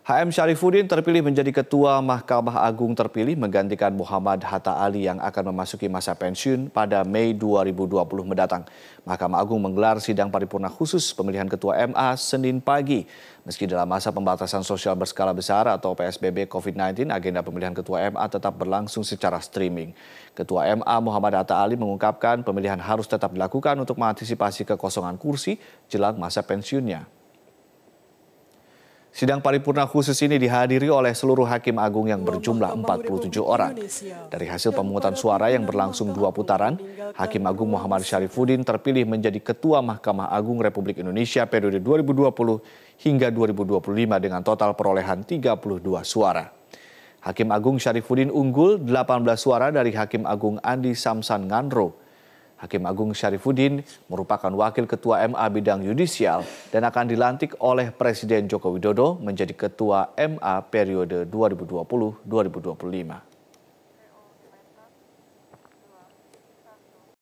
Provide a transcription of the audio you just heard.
HM Syarifuddin terpilih menjadi Ketua Mahkamah Agung terpilih menggantikan Muhammad Hatta Ali yang akan memasuki masa pensiun pada Mei 2020 mendatang. Mahkamah Agung menggelar sidang paripurna khusus pemilihan Ketua MA Senin pagi. Meski dalam masa pembatasan sosial berskala besar atau PSBB COVID-19, agenda pemilihan Ketua MA tetap berlangsung secara streaming. Ketua MA Muhammad Hatta Ali mengungkapkan pemilihan harus tetap dilakukan untuk mengantisipasi kekosongan kursi jelang masa pensiunnya. Sidang paripurna khusus ini dihadiri oleh seluruh hakim agung yang berjumlah 47 orang. Dari hasil pemungutan suara yang berlangsung dua putaran, Hakim Agung Muhammad Syarifuddin terpilih menjadi Ketua Mahkamah Agung Republik Indonesia periode 2020 hingga 2025 dengan total perolehan 32 suara. Hakim Agung Syarifuddin unggul 18 suara dari Hakim Agung Andi Samsan Nganro Hakim Agung Syarifuddin merupakan wakil ketua MA bidang yudisial dan akan dilantik oleh Presiden Joko Widodo menjadi ketua MA periode 2020-2025.